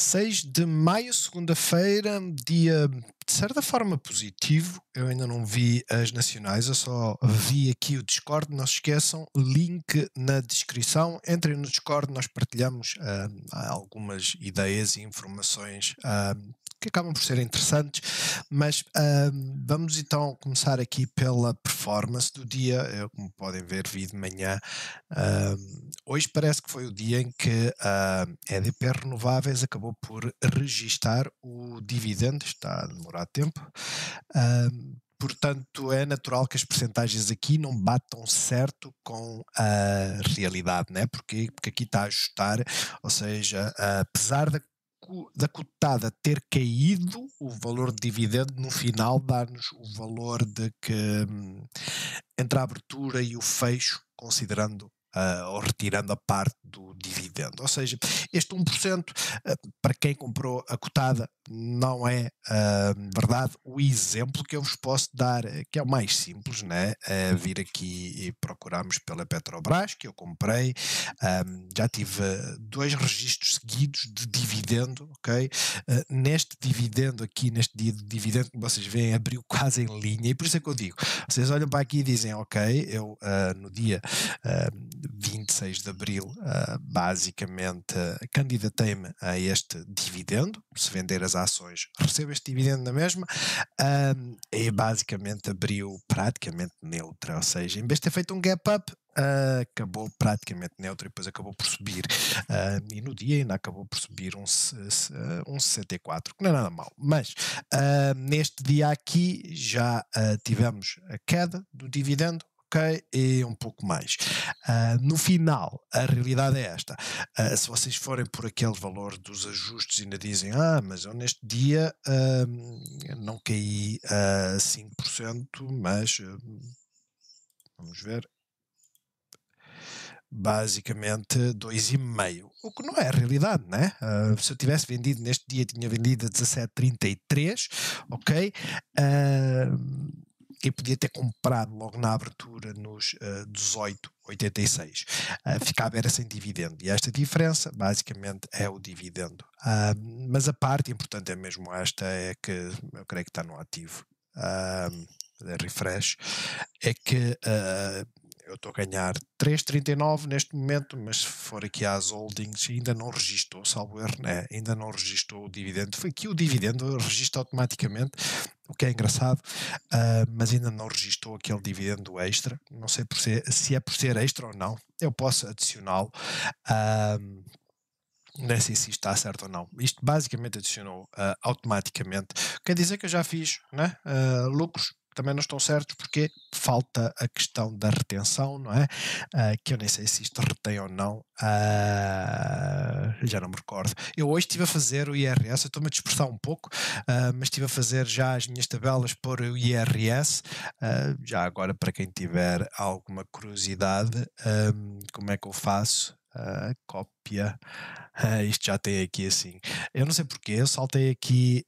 6 de maio, segunda-feira, dia de certa forma positivo. Eu ainda não vi as nacionais, eu só vi aqui o Discord. Não se esqueçam, link na descrição. Entrem no Discord, nós partilhamos uh, algumas ideias e informações uh, que acabam por ser interessantes, mas ah, vamos então começar aqui pela performance do dia. Eu, como podem ver, vi de manhã. Ah, hoje parece que foi o dia em que ah, a EDP Renováveis acabou por registar o dividendo, está a demorar tempo. portanto, é natural que as percentagens aqui não batam certo com a realidade, né? Porque, porque aqui está a ajustar, ou seja, apesar da da cotada ter caído, o valor de dividendo no final dá-nos o valor de que hum, entre a abertura e o fecho, considerando uh, retirando a parte do dividendo. Ou seja, este 1%, uh, ah, para quem comprou a cotada, não é uh, verdade. O exemplo que eu vos posso dar, eh, que é o mais simples, né? É vir aqui e procurarmos pela Petrobras, que eu comprei, um, já tive dois registros seguidos de dividendo, ok? neste dividendo aqui, neste dia de dividendo que vocês veem, abriu quase em linha, e por isso é que eu digo, vocês olham para aqui e dizem, ok, eu no dia 26 de abril, uh, basicamente, uh, candidatei-me a este dividendo. Se vender as ações, recebo este dividendo na mesma. Uh, e basicamente abriu praticamente neutra, ou seja, em vez de ter feito um gap-up, Uh, ah, acabou praticamente neutro e depois acabou por subir. Uh, e no dia ainda acabou por subir um, um 64, que não é nada mal. Mas uh, neste dia aqui já tivemos a queda do dividendo, ok? E um pouco mais. Uh, no final, a realidade é esta. Uh, se vocês forem por aquele valor dos ajustes e ainda dizem, ah, mas eu neste dia uh, não caí a 5%, mas ah, vamos ver. Basicamente 2,5, o que não é a realidade, né? se eu tivesse vendido neste dia, tinha vendido a 17,33, ok? Uh, quem podia ter comprado logo na abertura nos uh, 18,86. Uh, ficava era sem dividendo. E esta diferença, basicamente, é o dividendo. Uh, mas a parte importante é mesmo esta, é que eu creio que está no ativo. Uh, refresh, é que uh, eu estou a ganhar 3,39 neste momento, mas se for aqui às holdings, ainda não registou, salvo erro, né? ainda não registou o dividendo. Foi aqui o dividendo registra automaticamente, o que é engraçado, uh, mas ainda não registou aquele dividendo extra. Não sei ser, se é por ser extra ou não, eu posso adicioná-lo. Uh, sei se está certo ou não. Isto basicamente adicionou uh, automaticamente. Quer dizer que eu já fiz né? lucros também não estão certos porque falta a questão da retenção, não é? Uh, que eu nem sei se isto retém ou não, uh, já não me recordo. Eu hoje estive a fazer o IRS, estou-me a dispersar um pouco, uh, mas estive a fazer já as minhas tabelas por o IRS. já agora, para quem tiver alguma curiosidade, um, como é que eu faço? Uh, cópia, isto já tem aqui assim. Eu não sei porque, eu saltei aqui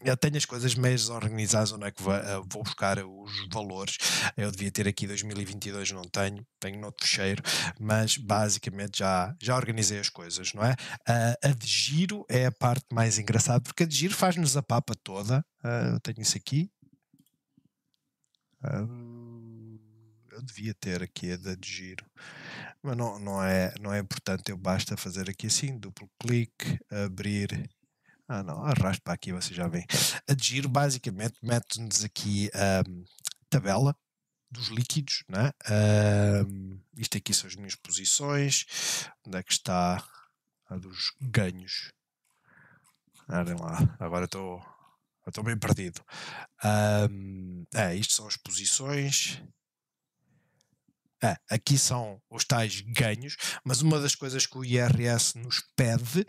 eu tenho as coisas meio desorganizadas onde é que eh, vou buscar os valores. Eu devia ter aqui 2022, não tenho, tenho noutro fecheiro, mas basicamente já, já organizei as coisas, não é? Ah, a de giro é a parte mais engraçada, porque a de giro faz-nos a papa toda. Ah, eu tenho isso aqui. Ah, eu devia ter aqui a da de giro, mas não, não, é, não é importante. Eu basta fazer aqui assim, duplo clique, abrir ah, não, arrasto para aqui, vocês já veem. A giro, basicamente, mete-nos aqui a um, tabela dos líquidos, né? Um, isto aqui são as minhas posições. Onde é que está a dos ganhos? Olhem lá, agora estou. Estou bem perdido. Um, é, isto são as posições. Ah, aqui são os tais ganhos, mas uma das coisas que o IRS nos pede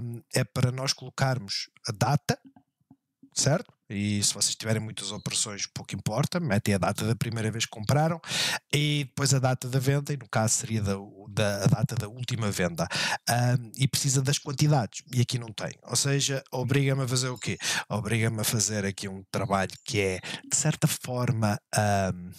um, é para nós colocarmos a data, certo? E se vocês tiverem muitas operações, pouco importa, metem a data da primeira vez que compraram e depois a data da venda, e no caso seria da, da a data da última venda. Um, e precisa das quantidades, e aqui não tem. Ou seja, obriga-me a fazer o quê? Obriga-me a fazer aqui um trabalho que é, de certa forma. Um,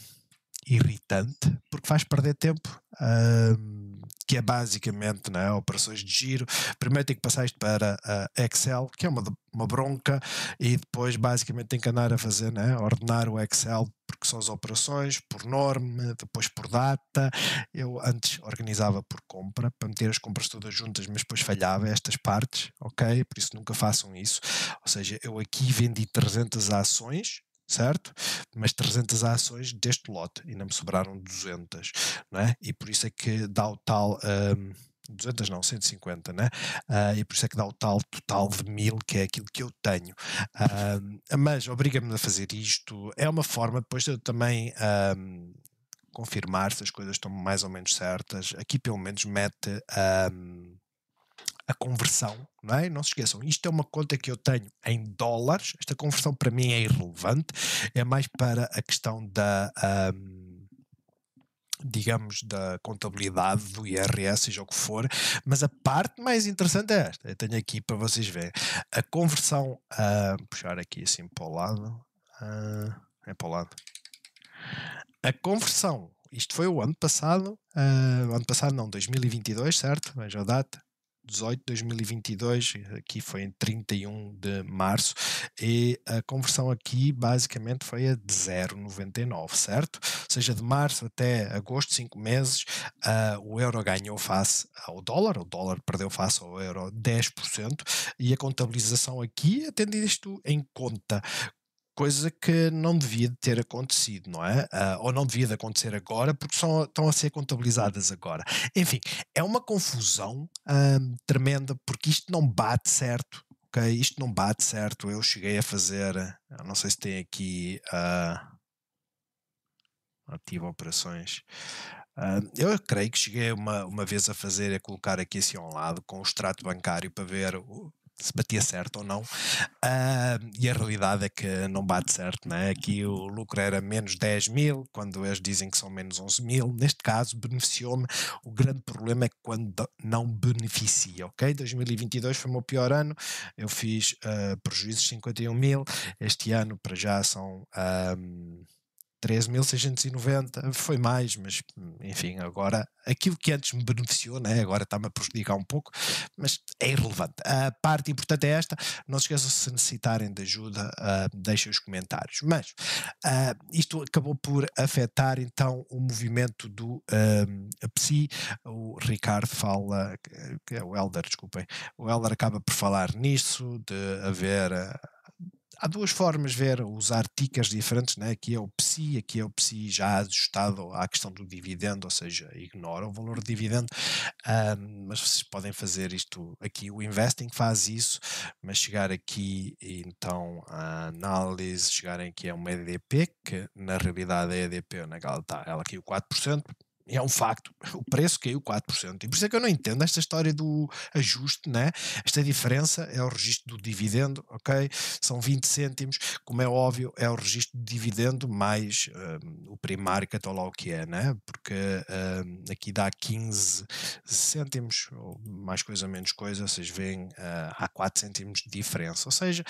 irritante, porque faz perder tempo, uh, que é basicamente né, operações de giro. Primeiro tem que passar isto para uh, Excel, que é uma, uma bronca, e depois basicamente tem que andar a fazer, né, ordenar o Excel, porque são as operações, por norma, depois por data. Eu antes organizava por compra, para meter as compras todas juntas, mas depois falhava estas partes, ok? Por isso nunca façam isso. Ou seja, eu aqui vendi 300 ações, certo? Mas 300 ações deste lote, ainda me sobraram 200, não é? E por isso é que dá o tal. Um, 200 não, 150, né? Uh, e por isso é que dá o tal total de 1000, que é aquilo que eu tenho. Uh, mas obriga-me a fazer isto. É uma forma, depois eu também. Hum, confirmar se as coisas estão mais ou menos certas. Aqui, pelo menos, mete hum, a conversão, não é? Não se esqueçam, isto é uma conta que eu tenho em dólares, esta conversão para mim é irrelevante, é mais para a questão da. Um, digamos, da contabilidade do IRS, seja o que for, mas a parte mais interessante é esta. Eu tenho aqui para vocês verem. A conversão, uh, puxar aqui assim para o lado, uh, é para o lado. A conversão, isto foi o ano passado, uh, ano passado não, 2022, certo? Veja a data. 2018, 2022, aqui foi em 31 de março, e a conversão aqui basicamente foi a de 0,99, certo? Ou seja, de março até agosto, 5 meses, uh, o euro ganhou face ao dólar, o dólar perdeu face ao euro 10%, e a contabilização aqui atendendo isto em conta coisa que não devia ter acontecido, não é? Uh, ou não devia de acontecer agora, porque são, estão a ser contabilizadas agora. Enfim, é uma confusão um, tremenda, porque isto não bate certo, ok? Isto não bate certo. Eu cheguei a fazer, ah, não sei se tem aqui. Uh, ativa operações. Uh, eu creio que cheguei uma, uma vez a fazer, a colocar aqui assim ao lado com o extrato bancário para ver o, se batia certo ou não. Uh, e a realidade é que não bate certo, né? Aqui o lucro era menos 10 mil, quando eles dizem que são menos 11 mil. Neste caso, beneficiou-me. O grande problema é quando não beneficia, ok? 2022 foi o meu pior ano, eu fiz uh, prejuízos 51 mil. Este ano, para já, são. Ah, 3.690, foi mais, mas enfim, agora aquilo que antes me beneficiou, né, agora está-me a prejudicar um pouco, mas é irrelevante. A parte importante é esta, não se esqueçam se necessitarem de ajuda, uh, deixem os comentários. Mas uh, isto acabou por afetar então o movimento do a ah, PSI, o Ricardo fala, é o Elder, desculpem, o Elder acaba por falar nisso, de haver... Uh, Há duas formas de ver, usar ticas diferentes, né? aqui é o PSI, aqui é o PSI já ajustado à questão do dividendo, ou seja, ignora o valor do dividendo, um, mas vocês podem fazer isto aqui, o Investing faz isso, mas chegar aqui então a análise, chegarem aqui a uma EDP, que na realidade a EDP, ela aqui o 4%, é um facto, o preço caiu 4%. E por isso é que eu não entendo esta história do ajuste, né? esta diferença é o registro do dividendo, ok? São 20 cêntimos, como é óbvio, é o registro do dividendo mais um, o primário, que lá o que é, né? porque um, aqui dá 15 cêntimos, ou mais coisa menos coisa, vocês veem, uh, há 4 cêntimos de diferença. Ou seja,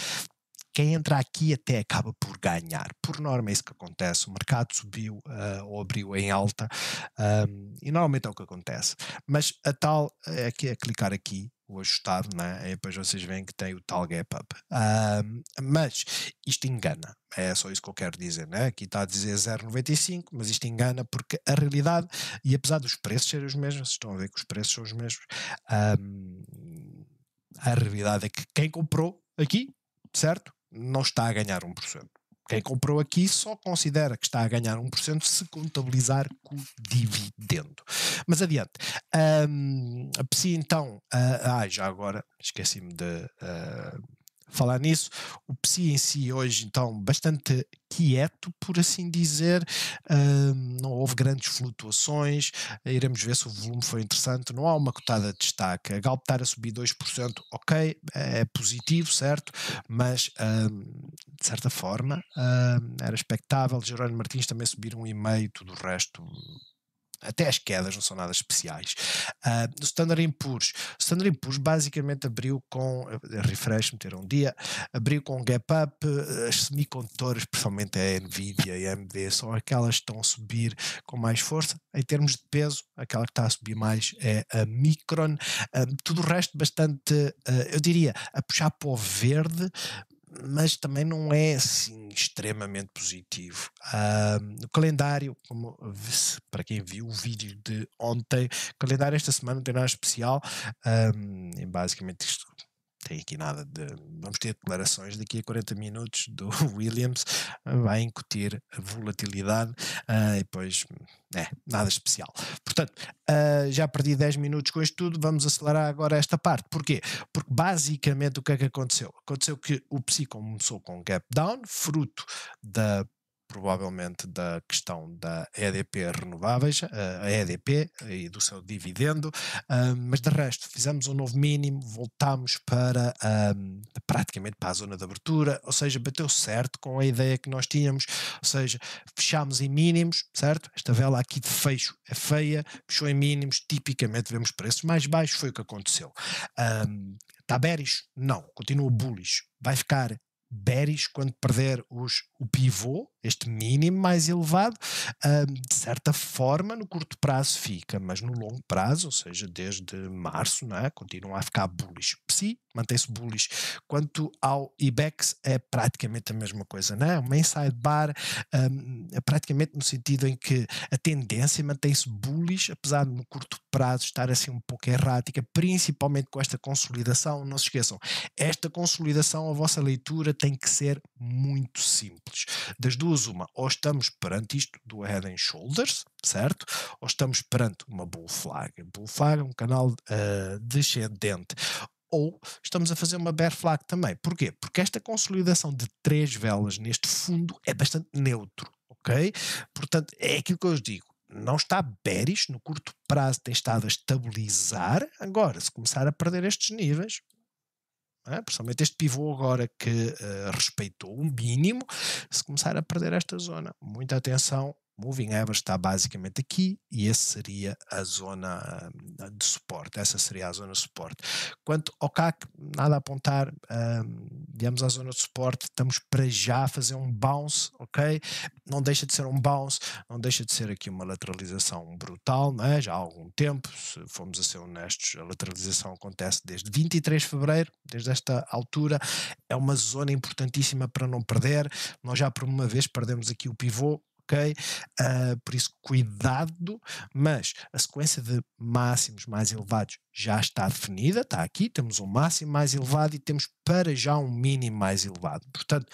quem entra aqui até acaba por ganhar. Por norma é isso que acontece. O mercado subiu uh, ou abriu em alta um, e normalmente é o que acontece. Mas a tal é eh, que é clicar aqui o ajustado, né? E depois vocês veem que tem o tal gap up. Um, mas isto engana, é só isso que eu quero dizer, né? Aqui está a dizer 0,95, mas isto engana porque a realidade, e apesar dos preços serem os mesmos, estão a ver que os preços são os mesmos, um, a realidade é que quem comprou aqui, certo? não está a ganhar 1%. Quem comprou aqui só considera que está a ganhar 1% se contabilizar com dividendo. Mas adiante. Um, a PSI então. Uh, ah, já agora, esqueci-me de. Uh, falar nisso. O PSI em si hoje, então, bastante quieto, por assim dizer, uh, não houve grandes flutuações, uh, iremos ver se o volume foi interessante, não há uma cotada de destaque. A Galp estar a subir 2%, ok, é positivo, certo, mas uh, de certa forma era expectável. Jerónimo Martins também subir 1,5%, tudo o resto até as quedas não são nada especiais. Uh, Standard Poor's. Standard Poor's basicamente abriu com, eh, refresh, meteram um dia, abriu com gap up, eh, as semicondutores, principalmente a Nvidia e a AMD, são aquelas que estão a subir com mais força. Em termos de peso, aquela que está a subir mais é a Micron. Uh, tudo o resto bastante, uh, eu diria, a puxar para o verde, mas também não é assim extremamente positivo. Uh, o calendário, como para quem viu o vídeo de ontem, o calendário esta semana não tem nada especial. É basicamente isto tem aqui nada de. Vamos ter declarações daqui a 40 minutos do Williams, eh, vai incutir a volatilidade uh, e depois, é, nada especial. Portanto, uh, já perdi 10 minutos com isto tudo, vamos acelerar agora esta parte. Porquê? Porque basicamente o que é que aconteceu? Aconteceu que o PSI começou com um gap down, fruto da provavelmente da questão da EDP Renováveis, eh, a EDP eh, e do seu dividendo, mas de resto fizemos um novo mínimo, voltámos para praticamente para a zona de abertura, ou seja, bateu certo com a ideia que nós tínhamos, ou seja, fechámos em mínimos, certo? Esta vela aqui de fecho é feia, fechou em mínimos, tipicamente vemos preços mais baixos, foi o que aconteceu. Está bearish? Não, continua bullish. Vai ficar bearish quando perder os o pivô, este mínimo mais elevado, de certa forma no curto prazo fica, mas no longo prazo, ou seja, desde março, né continua a ficar bullish. Psi mantém-se bullish. Quanto ao IBEX é praticamente a mesma coisa, né é? Uma inside bar um, é praticamente no sentido em que a tendência mantém-se bullish, apesar de no curto prazo estar assim um pouco errática, principalmente com esta consolidação, não se esqueçam, esta consolidação, a vossa leitura tem que ser muito simples simples. Das duas, uma, ou estamos perante isto do Head and Shoulders, certo? Ou estamos perante uma bull flag. Bull flag é um canal uh, descendente. Ou estamos a fazer uma bear flag também. Porquê? Porque esta consolidação de três velas neste fundo é bastante neutro, ok? Portanto, é aquilo que eu digo não está bearish no curto prazo, tem estado a estabilizar. Agora, se começar a perder estes níveis, é? principalmente este pivô agora que uh, respeitou o mínimo, se começar a perder esta zona. Muita atenção Moving Average está basicamente aqui e essa seria a zona hum, de suporte, essa seria a zona de suporte. Quanto ao CAC, nada a apontar, um, viemos à zona de suporte, estamos para já a fazer um bounce, ok? Não deixa de ser um bounce, não deixa de ser aqui uma lateralização brutal, não é? Já há algum tempo, se formos a ser honestos, a lateralização acontece desde 23 de fevereiro, desde esta altura, é uma zona importantíssima para não perder, nós já por uma vez perdemos aqui o pivô, ok? Uh, por isso, cuidado, mas a sequência de máximos mais elevados já está definida, está aqui, temos um máximo mais elevado e temos para já um mínimo mais elevado. Portanto,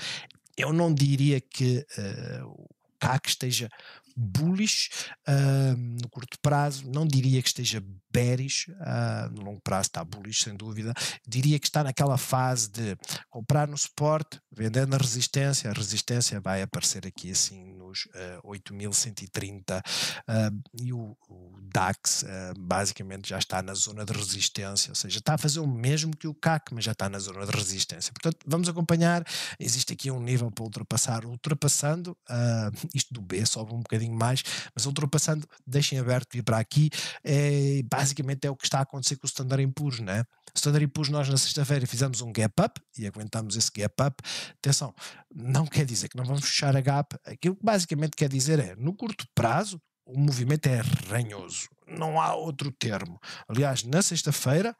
eu não diria que uh, o CAC esteja bullish uh, no curto prazo, não diria que esteja bearish, uh, no longo prazo está bullish sem dúvida, diria que está naquela fase de comprar no suporte, vender na resistência, a resistência vai aparecer aqui assim nos uh, ah, 8130 ah, e o, o tax uh, eh, basicamente já está na zona de resistência, ou seja, está a fazer o mesmo que o CAC, mas já está na zona de resistência. Portanto, vamos acompanhar. Existe aqui um nível para ultrapassar. Ultrapassando, uh, isto do B sobe um bocadinho mais, mas ultrapassando, deixem aberto e para aqui, é, basicamente é o que está a acontecer com o Standard Poor's, né? O Standard Poor's, nós na sexta-feira fizemos um gap up e aguentamos esse gap up. Atenção, não quer dizer que não vamos fechar a gap. Aquilo que basicamente quer dizer é, no curto prazo, o movimento é ranhoso. Não há outro termo. Aliás, na sexta-feira,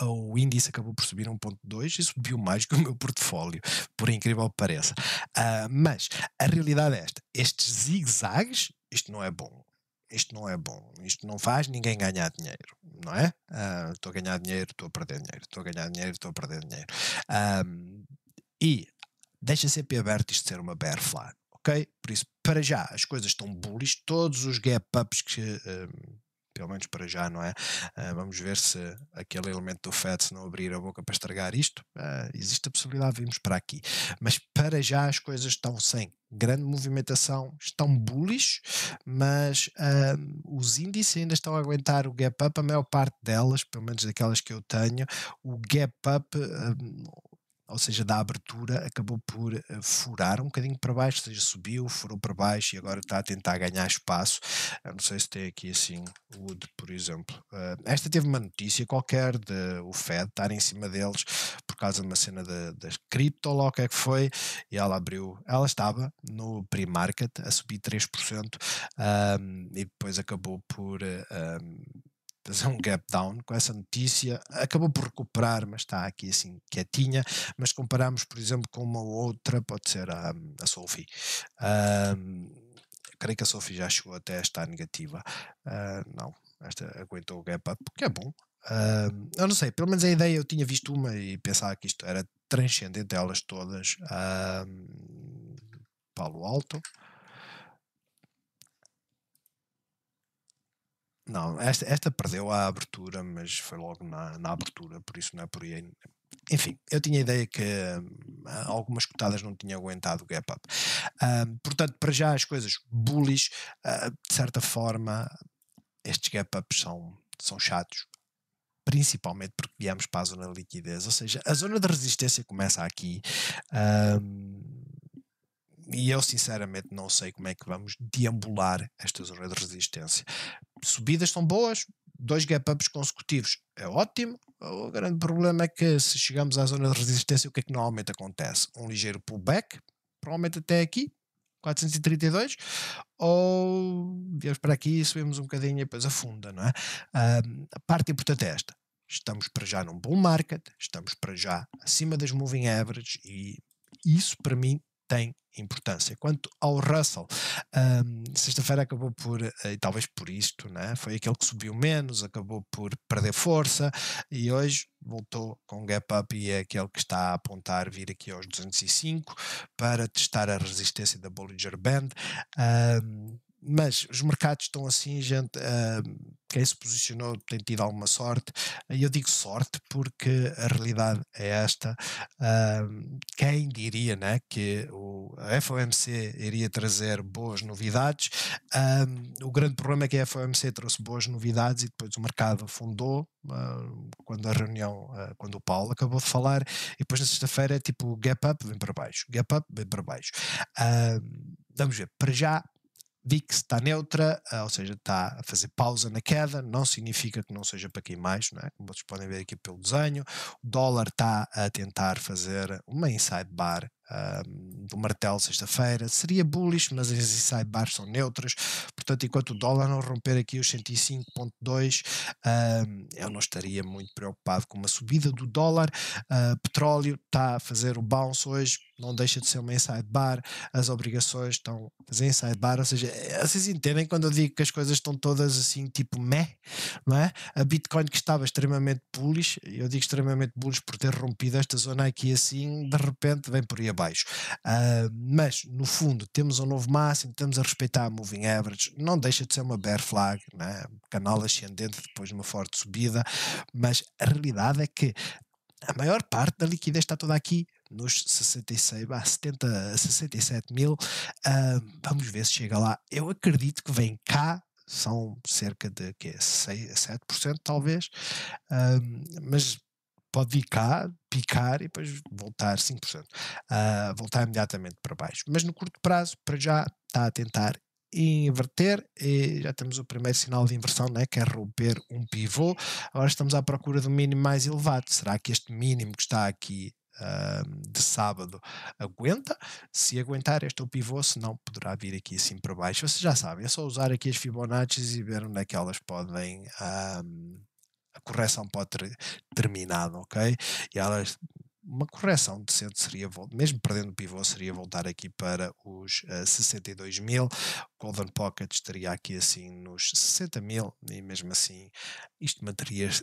o índice acabou por subir 1,2 e subiu mais que o meu portfólio, por incrível que pareça. Uh, mas a realidade é esta: estes zigzags, isto não é bom. Isto não é bom, isto não faz ninguém ganhar dinheiro, não é? Ah, estou uh, a ganhar dinheiro, estou a perder dinheiro, estou a ganhar dinheiro, estou a perder dinheiro. Uh, e deixa sempre aberto isto de ser uma bear flag, ok? Por isso para já as coisas estão bullish, todos os gap-ups que, hum, pelo menos para já, não é? Uh, vamos ver se aquele elemento do Fed se não abrir a boca para estragar isto, uh, existe a possibilidade de virmos para aqui. Mas para já as coisas estão sem grande movimentação, estão bullish, mas hum, os índices ainda estão a aguentar o gap-up, a maior parte delas, pelo menos daquelas que eu tenho, o gap-up hum, ou seja, da abertura, acabou por eh, furar um bocadinho para baixo, ou seja, subiu, furou para baixo e agora está a tentar ganhar espaço. Eu não sei se tem aqui assim Wood, por exemplo. Eh, esta teve uma notícia qualquer de o Fed estar em cima deles por causa de uma cena das cripto, que é que foi, e ela abriu, ela estava no pre-market a subir 3% um, e depois acabou por. Um, eh, fazer um gap down com essa notícia. Acabou por recuperar, mas está aqui assim quietinha. Mas comparamos, por exemplo, com uma outra, pode ser a, a Sophie. Um, creio que a Sophie já chegou até a estar negativa. Uh, não, esta aguentou o gap up, que é bom. Uh, eu não sei, pelo menos a ideia eu tinha visto uma e pensava que isto era transcendente a elas todas. Uh, Palo Alto. Não, esta, esta perdeu a abertura, mas foi logo na, na abertura, por isso não é por aí. Enfim, eu tinha a ideia que hum, algumas cotadas não tinham aguentado o gap up. Hum, portanto, para já as coisas bullish, hum, de certa forma, estes gap ups são, são chatos, principalmente porque viemos para a zona de liquidez, ou seja, a zona de resistência começa aqui. Hum, e eu sinceramente não sei como é que vamos deambular esta zona de resistência. Subidas são boas, dois gap-ups consecutivos é ótimo. O grande problema é que se chegamos à zona de resistência, o que é que normalmente acontece? Um ligeiro pullback, provavelmente até aqui, 432, ou viemos para aqui e subimos um bocadinho e depois afunda, não é? a parte importante é esta. Estamos para já num bull market, estamos para já acima das moving average e isso para mim tem importância. Quanto ao Russell, um, sexta-feira acabou por, eh, e talvez por isto, né, foi aquele que subiu menos, acabou por perder força e hoje voltou com gap up e é aquele que está a apontar vir aqui aos 205 para testar a resistência da Bollinger Band. Um, mas os mercados estão assim, gente. Uh, quem se posicionou tem tido alguma sorte. Eu digo sorte porque a realidade é esta. Uh, quem diria né, que o, a FOMC iria trazer boas novidades? Uh, o grande problema é que a FOMC trouxe boas novidades e depois o mercado fundou quando a reunião, quando o Paulo acabou de falar, e depois na sexta-feira é tipo gap up, vem para baixo, gap up, vem para baixo. vamos ver, para já vi que está neutra, ah, ou seja, está a fazer pausa na queda, não significa que não seja para quem mais, não é? como vocês podem ver aqui pelo desenho. O dólar está a tentar fazer uma inside bar do martelo sexta-feira, seria bullish, mas as inside bars são neutras, portanto, enquanto o dólar não romper aqui os 105.2, eu não estaria muito preocupado com uma subida do dólar, uh, petróleo está a fazer o bounce hoje, não deixa de ser uma inside bar, as obrigações estão a fazer inside bar, ou seja, vocês entendem quando eu digo que as coisas estão todas assim, tipo meh, não é? A Bitcoin que estava extremamente bullish, eu digo extremamente bullish por ter rompido esta zona aqui assim, de repente vem por aí baixo. Uh, mas, no fundo, temos um novo máximo, estamos a respeitar a moving average, não deixa de ser uma bear flag, né? canal ascendente depois de uma forte subida, mas a realidade é que a maior parte da liquidez está toda aqui nos 66, a 70, 67 mil. Uh, vamos ver se chega lá. Eu acredito que vem cá, são cerca de que, é 6, 7% talvez, ah, mas pode picar, picar e depois voltar 5%, uh, ah, voltar imediatamente para baixo. Mas no curto prazo, para já, está a tentar inverter e já temos o primeiro sinal de inversão, né, que é romper um pivô. Agora estamos à procura do mínimo mais elevado. Será que este mínimo que está aqui uh, de sábado aguenta? Se aguentar, este é o pivô, se não, poderá vir aqui assim para baixo. Vocês já sabem, é só usar aqui as Fibonacci e ver onde é que elas podem. Ah, a correção pode ter terminado, ok? E elas uma correção decente seria, mesmo perdendo o pivô, seria voltar aqui para os uh, eh, 62 mil. Golden Pocket estaria aqui assim nos 60 mil e mesmo assim isto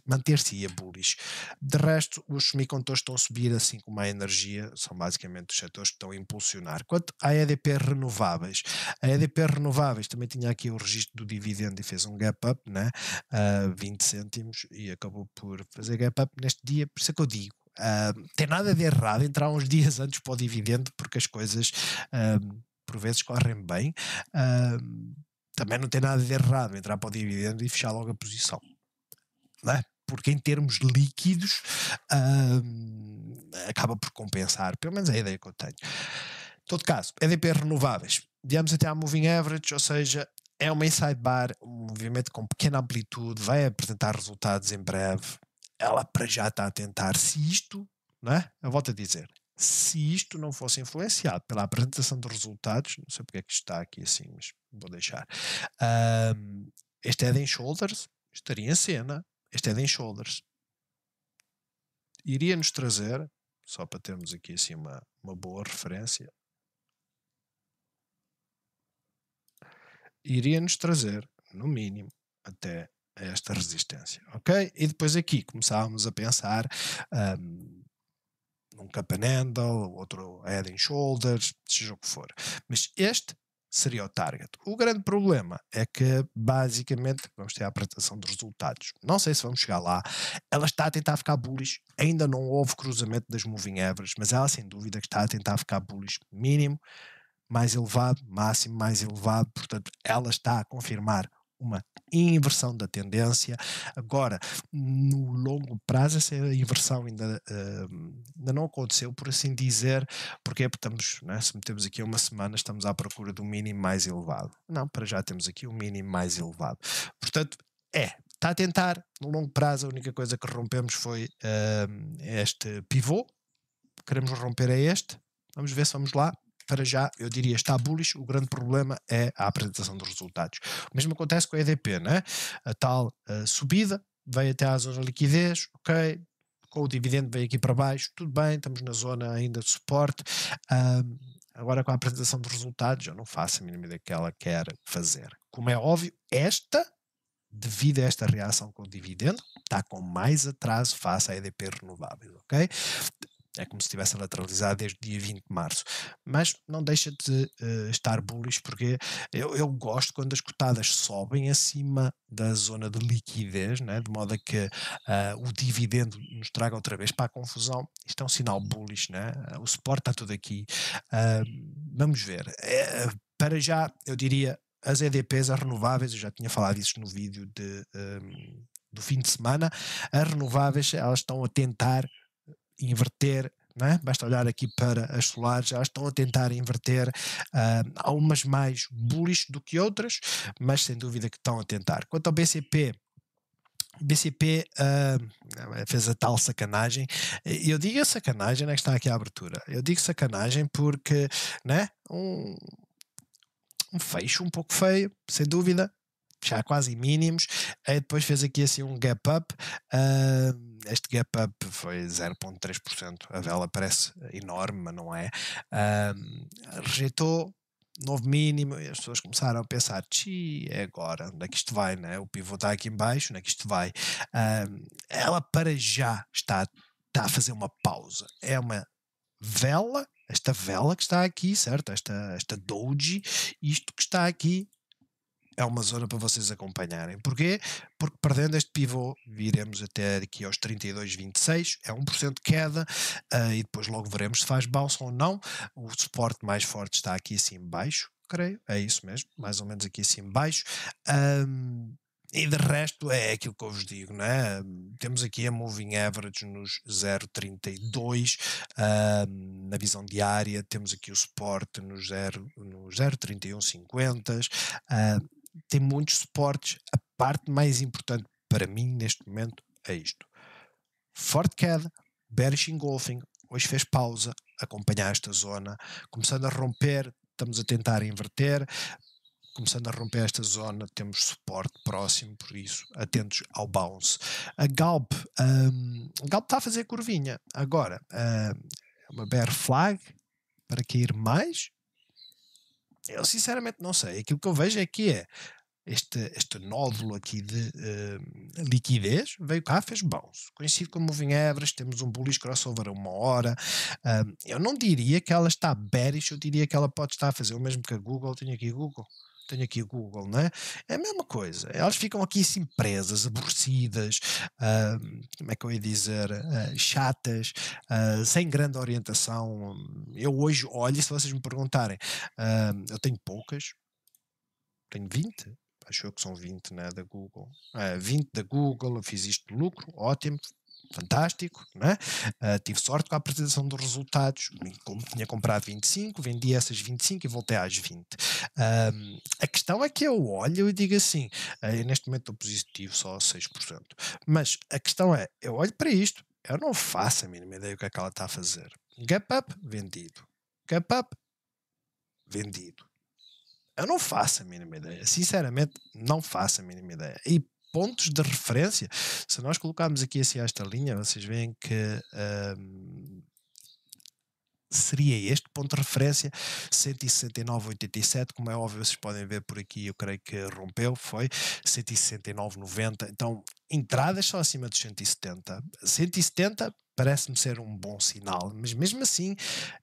manter-se-ia bullish. De resto, os semicondutores estão a subir assim como a energia, são basicamente os setores que estão a impulsionar. Quanto à EDP renováveis, a EDP renováveis também tinha aqui o registro do dividendo e fez um gap up, né? Uh, 20 cêntimos e acabou por fazer gap up neste dia, por isso é que eu digo Uh, tem nada de errado entrar uns dias antes para o dividendo, porque as coisas uh, por vezes correm bem. Uh, também não tem nada de errado entrar para o dividendo e fechar logo a posição. Não é? Porque em termos líquidos acaba por compensar, pelo menos é a ideia que eu tenho. Em todo caso, EDP renováveis. digamos até à Moving Average, ou seja, é uma inside bar, um movimento com pequena amplitude, vai apresentar resultados em breve ela para já está a tentar, se isto, né? eu volto a dizer, se isto não fosse influenciado pela apresentação de resultados, não sei porque é que está aqui assim, mas vou deixar. Um, este Head and Shoulders estaria em cena, este Head and Shoulders iria nos trazer, só para termos aqui assim uma, uma boa referência, iria nos trazer, no mínimo, até a esta resistência, ok? E depois aqui começávamos a pensar hum, num Cup outro Head and Shoulders, seja o que for. Mas este seria o target. O grande problema é que basicamente vamos ter a apresentação de resultados. Não sei se vamos chegar lá. Ela está a tentar ficar bullish. Ainda não houve cruzamento das moving average, mas ela sem dúvida que está a tentar ficar bullish mínimo, mais elevado, máximo, mais elevado. Portanto, ela está a confirmar uma inversão da tendência. Agora, no longo prazo, essa inversão ainda, uh, ainda não aconteceu, por assim dizer, porque estamos, né, se metemos aqui uma semana, estamos à procura do mínimo mais elevado. Não, para já temos aqui o um mínimo mais elevado. Portanto, é, está a tentar. No longo prazo, a única coisa que rompemos foi uh, este pivô. Queremos romper a este. Vamos ver se vamos lá para já, eu diria, está bullish, o grande problema é a apresentação dos resultados. O mesmo acontece com a EDP, né? a tal uh, subida veio até à zona de liquidez, ok, com o dividendo veio aqui para baixo, tudo bem, estamos na zona ainda de suporte. agora com a apresentação dos resultados, eu não faço a mínima ideia que ela quer fazer. Como é óbvio, esta, devido a esta reação com o dividendo, está com mais atraso face à EDP renovável, ok? É como se estivesse a desde o dia 20 de março. Mas não deixa de uh, estar bullish, porque eu, eu, gosto quando as cotadas sobem acima da zona de liquidez, né? de modo a que uh, o dividendo nos traga outra vez para a confusão. Isto é um sinal bullish, né? o suporte está tudo aqui. Uh, vamos ver. É, para já, eu diria, as EDPs, as renováveis, eu já tinha falado isso no vídeo de, um, do fim de semana, as renováveis elas estão a tentar inverter é? Basta olhar aqui para as solares, elas estão a tentar inverter, uh, há umas mais bullish do que outras, mas sem dúvida que estão a tentar. Quanto ao BCP, BCP uh, ah, fez a tal sacanagem. Eu digo a sacanagem, é que está aqui a abertura. Eu digo sacanagem porque, né, um, um fecho um pouco feio, sem dúvida, já quase mínimos, aí depois fez aqui assim um gap up. Uh, este gap up foi 0,3%. A vela parece enorme, mas não é. Uh, rejeitou novo mínimo, e as pessoas começaram a pensar, chi, é agora, onde é que isto vai, né? O pivô está aqui embaixo, onde é que isto vai? Ah, ela para já está, está a fazer uma pausa. É uma vela, esta vela que está aqui, certo? Esta, esta doji, isto que está aqui é uma zona para vocês acompanharem. Porquê? Porque perdendo este pivô, viremos até aqui aos 32,26, é 1% de queda, uh, e depois logo veremos se faz bounce ou não. O suporte mais forte está aqui assim embaixo, creio, é isso mesmo, mais ou menos aqui assim embaixo. Um, e de resto é aquilo que eu vos digo, não é? Temos aqui a moving average nos 0,32 na visão diária, temos aqui o suporte nos 0,31,50. No 0, 31, tem muitos suportes. A parte mais importante para mim neste momento é isto. Forte queda, bearish engulfing, hoje fez pausa, acompanhar esta zona, começando a romper, estamos a tentar inverter, começando a romper esta zona, temos suporte próximo, por isso, atentos ao bounce. A Galp, um, a Galp está a fazer curvinha, agora, um, é uma bear flag, para cair mais, eu sinceramente não sei. Aquilo que eu vejo é que é este, este nódulo aqui de uh, liquidez veio cá, fez bons. Conhecido como Moving Average, temos um bullish crossover a uma hora. Uh, eu não diria que ela está bearish, eu diria que ela pode estar a fazer o mesmo que a Google. tenho aqui a Google tenho aqui o Google, não é? É a mesma coisa. Elas ficam aqui assim presas, aborrecidas, uh, como é que eu ia dizer, uh, chatas, uh, sem grande orientação. Eu hoje olho, se vocês me perguntarem, hum, eu tenho poucas, tenho 20, achou que são 20 né, da Google. Uh, eh, 20 da Google, eu fiz isto de lucro, ótimo, fantástico, não é? uh, tive sorte com a apresentação dos resultados, como tinha comprado 25, vendi essas 25 e voltei às 20. a questão é que eu olho e digo assim, uh, neste momento estou positivo só a 6%, mas a questão é, eu olho para isto, eu não faço a mínima ideia do que é que ela está a fazer. Gap up, vendido. Gap up, vendido. Eu não faço a mínima ideia. Sinceramente, não faço a mínima ideia. E pontos de referência. Se nós colocarmos aqui assim esta linha, vocês veem que um, seria este ponto de referência 169,87 como é óbvio vocês podem ver por aqui eu creio que rompeu, foi 169,90 então entradas só acima dos 170 170 parece-me ser um bom sinal mas mesmo assim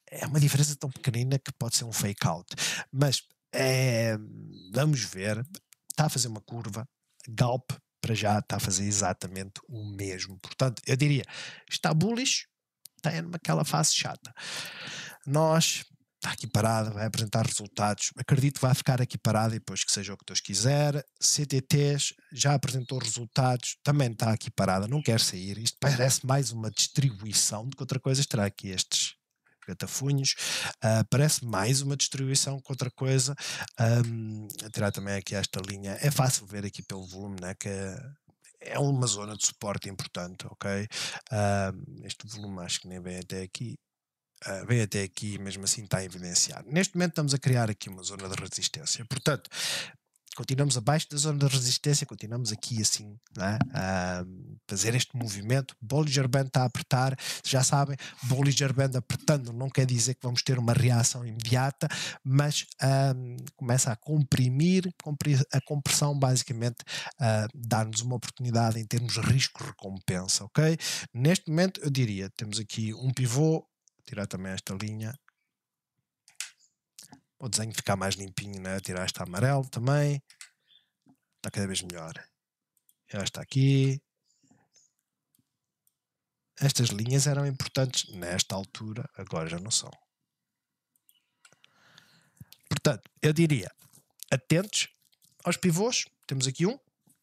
é uma diferença tão pequenina que pode ser um fake out mas é, vamos ver está a fazer uma curva Galp para já está a fazer exatamente o mesmo. Portanto, eu diria, está bullish, tem aquela fase chata. Nós está aqui parado, vai apresentar resultados. Acredito que vai ficar aqui parado e depois que seja o que Deus quiser. CTTs já apresentou resultados, também está aqui parada, não quer sair. Isto parece mais uma distribuição do que outra coisa. Estará aqui estes catafunhos, uh, ah, parece mais uma distribuição que outra coisa. Um, tirar também aqui esta linha, é fácil ver aqui pelo volume, né, que é uma zona de suporte importante, ok? Uh, este volume acho que nem vem até aqui. Uh, vem até aqui e mesmo assim está evidenciado. Neste momento estamos a criar aqui uma zona de resistência. Portanto, continuamos abaixo da zona de resistência, continuamos aqui assim, né, a fazer este movimento. Bollinger Band está a apertar, já sabem, Bollinger Band apertando não quer dizer que vamos ter uma reação imediata, mas um, começa a comprimir, a compressão basicamente uh, ah, dá-nos uma oportunidade em termos de risco-recompensa, ok? Neste momento eu diria, temos aqui um pivô, tirar também esta linha, o desenho ficar mais limpinho, né? tirar este amarelo também. Está cada vez melhor. Esta aqui. Estas linhas eram importantes nesta altura, agora já não são. Portanto, eu diria, atentos aos pivôs, temos aqui um,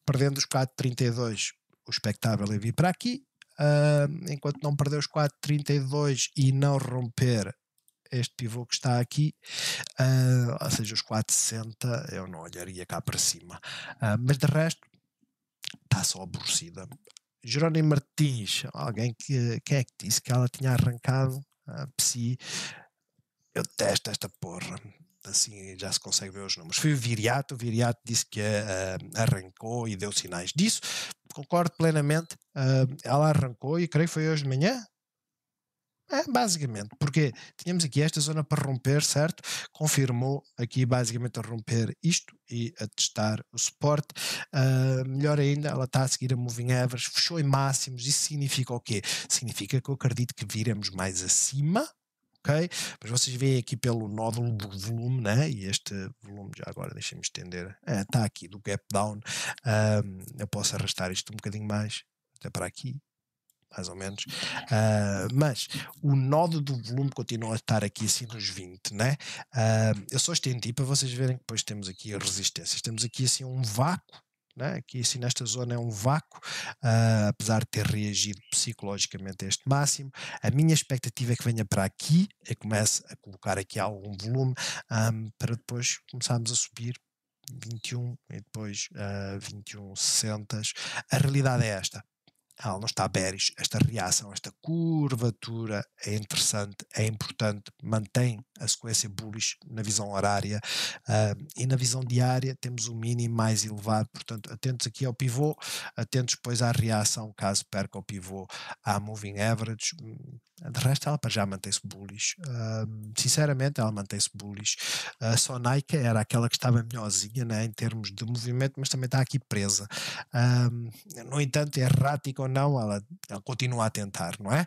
perdendo os 4,32, o espectável ia é vir para aqui, uh, enquanto não perder os 4,32 e não romper este pivô que está aqui, uh, ou seja, os 460 eu não olharia cá para cima. Uh, mas de resto, está só aborrecida. Jerónimo Martins, alguém que, quem é que disse que ela tinha arrancado a Psi? Eu detesto esta porra assim já se consegue ver os números. Foi o Viriato, o Viriato disse que uh, arrancou e deu sinais disso. Concordo plenamente, uh, ela arrancou e creio que foi hoje de manhã, é, basicamente, porque tínhamos aqui esta zona para romper, certo? Confirmou aqui basicamente a romper isto e a testar o suporte. Uh, melhor ainda, ela está a seguir a moving average, fechou em máximos. Isso significa o quê? Significa que eu acredito que viremos mais acima, ok? Mas vocês veem aqui pelo nódulo do volume, né? E este volume, já agora deixem-me estender, é, está é, aqui do gap down. Ah, eu posso arrastar isto um bocadinho mais, até para aqui, mais ou menos. Uh, mas o nó do volume continua a estar aqui assim nos 20, né? Uh, eu só estendi para vocês verem que depois temos aqui resistências. Temos aqui assim um vácuo né? aqui assim nesta zona é um vácuo, uh, apesar de ter reagido psicologicamente a este máximo. A minha expectativa é que venha para aqui, é e comece a colocar aqui algum volume um, para depois começarmos a subir 21 e depois uh, 21 60. A realidade é esta ela não está bearish. Esta reação, esta curvatura é interessante, é importante, mantém a sequência bullish na visão horária uh, e na visão diária temos um mínimo mais elevado, portanto atentos aqui ao pivô, atentos depois à reação caso perca o pivô à moving average, de resto ela para já mantém-se bullish, uh, sinceramente ela mantém-se bullish, uh, só Nike era aquela que estava melhorzinha né, em termos de movimento, mas também está aqui presa, ah, no entanto é errática ou não, ela, ela continua a tentar, não é?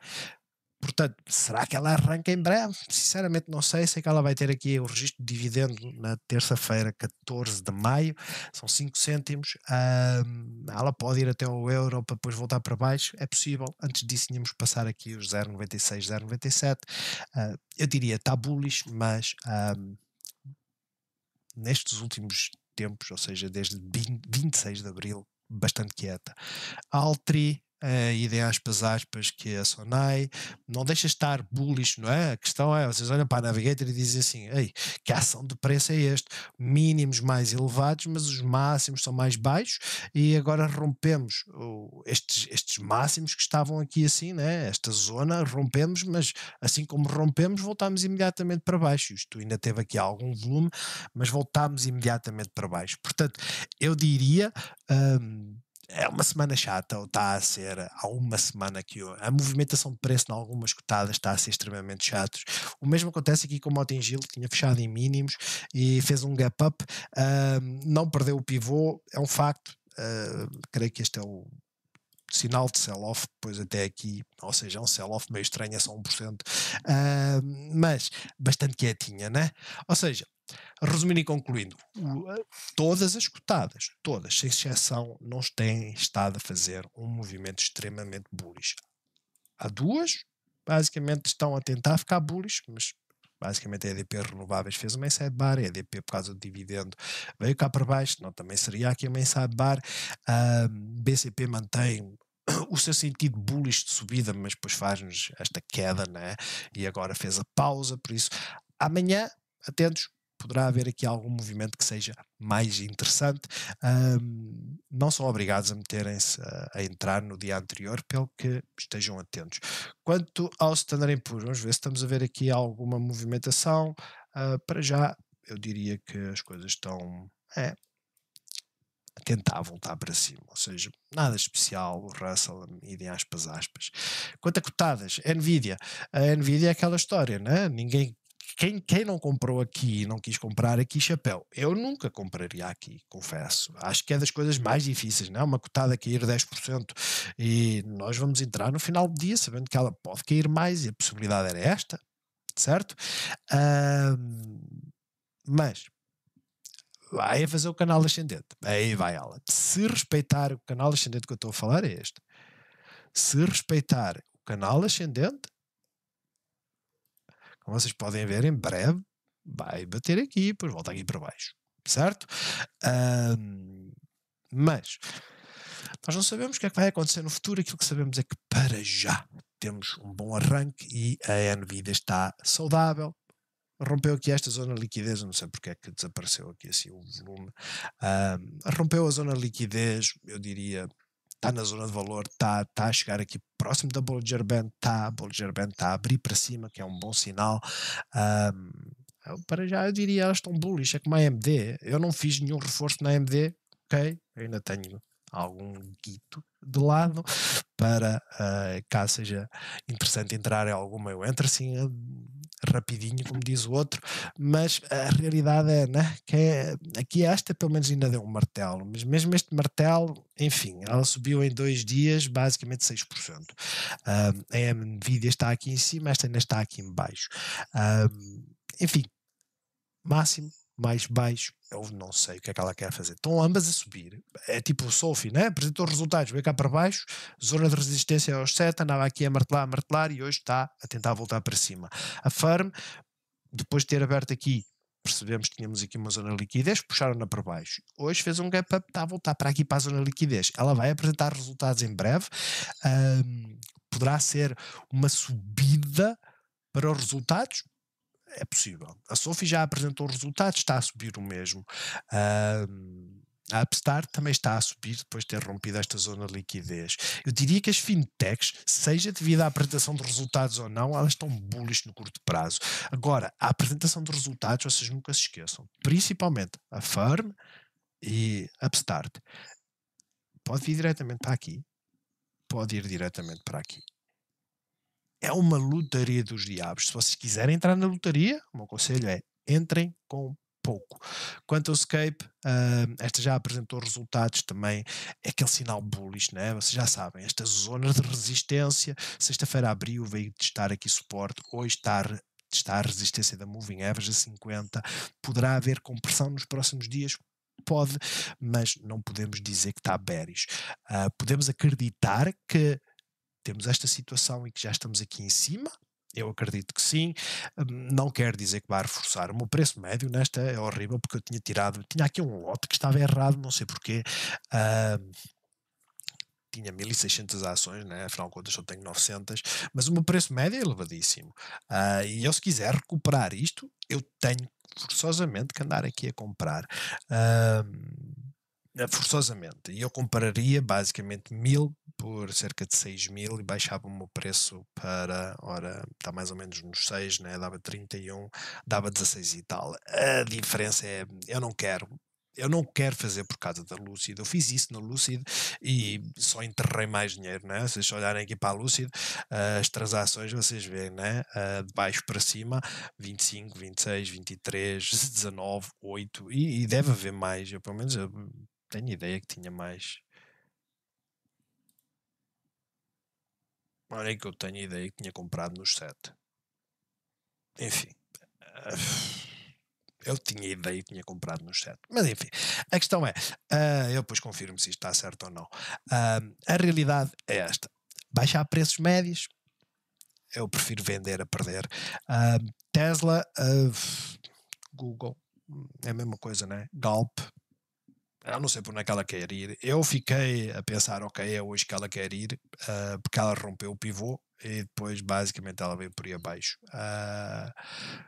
Portanto, será que ela arranca em breve? Sinceramente, não sei. Sei que ela vai ter aqui o registro de dividendo na terça-feira, 14 de maio. São 5 cêntimos. Um, ela pode ir até o euro para depois voltar para baixo. É possível. Antes disso, tínhamos passar aqui os 0,96, 0,97. Uh, eu diria está bullish, mas um, nestes últimos tempos, ou seja, desde 20, 26 de abril, bastante quieta. Altri uh, e de aspas, aspas, que é a Sonai, não deixa estar bullish, não é? A questão é, vocês olham para a Navigator e dizem assim, Ei, que ação de preço é este? Mínimos mais elevados, mas os máximos são mais baixos e agora rompemos estes, estes máximos que estavam aqui assim, né? esta zona, rompemos, mas assim como rompemos, voltámos imediatamente para baixo. Isto ainda teve aqui algum volume, mas voltámos imediatamente para baixo. Portanto, eu diria... Um, é uma semana chata, ou está a ser, há uma semana que eu, a movimentação de preço em algumas cotadas está a ser extremamente chato. O mesmo acontece aqui com o Motengil, que tinha fechado em mínimos e fez um gap up, uh, não perdeu o pivô, é um facto, uh, creio que este é o sinal de sell-off, pois até aqui, ou seja, é um sell-off meio estranho, é só 1%, uh, mas bastante quietinha, né? Ou seja, Resumindo e concluindo, todas as cotadas, todas, sem exceção, não têm estado a fazer um movimento extremamente bullish. Há duas, basicamente estão a tentar ficar bullish, mas basicamente a EDP Renováveis fez uma inside bar, a EDP por causa do dividendo veio cá para baixo, não também seria aqui uma inside bar, a BCP mantém o seu sentido bullish de subida, mas depois faz-nos esta queda, né? E agora fez a pausa, por isso amanhã, atentos, poderá haver aqui algum movimento que seja mais interessante. Um, não são obrigados a meterem-se a, a, entrar no dia anterior, pelo que estejam atentos. Quanto ao Standard Poor's, vamos ver se estamos a ver aqui alguma movimentação. Uh, para já, eu diria que as coisas estão. É, a tentar voltar para cima, ou seja, nada especial, o Russell e aspas aspas. Quanto a cotadas, Nvidia, a Nvidia é aquela história, né? ninguém quem, quem não comprou aqui e não quis comprar aqui, chapéu. Eu nunca compraria aqui, confesso. Acho que é das coisas mais difíceis, não é? Uma cotada cair 10% e nós vamos entrar no final do dia sabendo que ela pode cair mais e a possibilidade era esta, certo? Uh, mas vai fazer o canal ascendente. Aí vai ela. Se respeitar o canal ascendente que eu estou a falar, é este. Se respeitar o canal ascendente, como vocês podem ver, em breve vai bater aqui, depois volta aqui para baixo, certo? mas nós não sabemos o que é que vai acontecer no futuro, aquilo que sabemos é que para já temos um bom arranque e a Nvidia está saudável. Rompeu aqui esta zona de liquidez, não sei porque é que desapareceu aqui assim o volume. rompeu a zona de liquidez, eu diria, está na zona de valor, está tá a chegar aqui próximo da Bollinger Band, está, a Bollinger Band está a abrir para cima, que é um bom sinal. Um, para já eu diria, elas estão bullish, é como a AMD. Eu não fiz nenhum reforço na AMD, ok? Eu ainda tenho algum guito de lado para uh, caso seja interessante entrar em alguma. Eu entro assim eh, rapidinho, como diz o outro, mas a realidade é né, que é, aqui esta pelo menos ainda deu um martelo, mas mesmo este martelo, enfim, ela subiu em dois dias basicamente 6%. Um, eh, a Nvidia está aqui em cima, esta ainda está aqui em baixo. enfim, máximo mais baixo. Eu não sei o que é que ela quer fazer. Estão ambas a subir. É tipo o Sophie, né? Apresentou resultados, veio cá para baixo, zona de resistência aos 7, andava aqui a martelar, a martelar e hoje está a tentar voltar para cima. A Farm depois de ter aberto aqui, percebemos que tínhamos aqui uma zona de liquidez, puxaram-na para baixo. Hoje fez um gap up, está a voltar para aqui para a zona de liquidez. Ela vai apresentar resultados em breve. Um, poderá ser uma subida para os resultados, é possível. A Sophie já apresentou resultados, está a subir o mesmo. Uh, a Upstart também está a subir depois de ter rompido esta zona de liquidez. Eu diria que as fintechs, seja devido à apresentação de resultados ou não, elas estão bullish no curto prazo. Agora, a apresentação de resultados, vocês nunca se esqueçam, principalmente a Firm e a Upstart. Pode vir diretamente para aqui, pode ir diretamente para aqui é uma lotaria dos diabos. Se vocês quiserem entrar na lotaria, o meu conselho é entrem com pouco. Quanto ao Escape, uh, hum, esta já apresentou resultados também, é aquele sinal bullish, né? vocês já sabem, esta zona de resistência, sexta-feira abriu, veio testar aqui suporte, hoje está testar a resistência da Moving Average a 50, poderá haver compressão nos próximos dias, pode, mas não podemos dizer que está bearish. Uh, podemos acreditar que temos esta situação e que já estamos aqui em cima? Eu acredito que sim. Hum, não quer dizer que vá reforçar. O meu preço médio nesta é horrível porque eu tinha tirado, tinha aqui um lote que estava errado, não sei porquê. Uh, tinha 1600 ações, né? afinal de contas só tenho 900, mas o meu preço médio é elevadíssimo. Uh, e eu, se quiser recuperar isto, eu tenho forçosamente que andar aqui a comprar. Uh, eh, forçosamente. E eu compraria basicamente mil por cerca de 6 mil e baixava-me o preço para, ora, está mais ou menos nos 6, né? dava 31, dava 16 e tal. A diferença é, eu não quero. Eu não quero fazer por causa da Lucid. Eu fiz isso na Lucid e só enterrei mais dinheiro, né? Vocês olharem aqui para a Lucid, eh, as transações vocês veem, né? Eh, de baixo para cima, 25, 26, 23, 19, 8 e, e deve haver mais. Eu, pelo menos eu tenho ideia que tinha mais. Olha é que eu tenho ideia que tinha comprado nos 7. Enfim. Eh, eu tinha ideia que tinha comprado nos 7. Mas enfim, a questão é, uh, eu depois confirmo se isto está certo ou não. Uh, a realidade é esta. Baixar preços médios, eu prefiro vender a perder. Uh, Tesla, Google, é a mesma coisa, né? Galp, eu ah, não sei por onde é que ela quer ir. Eu fiquei a pensar, ok, é hoje que ela quer ir, uh, porque ela rompeu o pivô e depois basicamente ela veio por aí abaixo. Uh,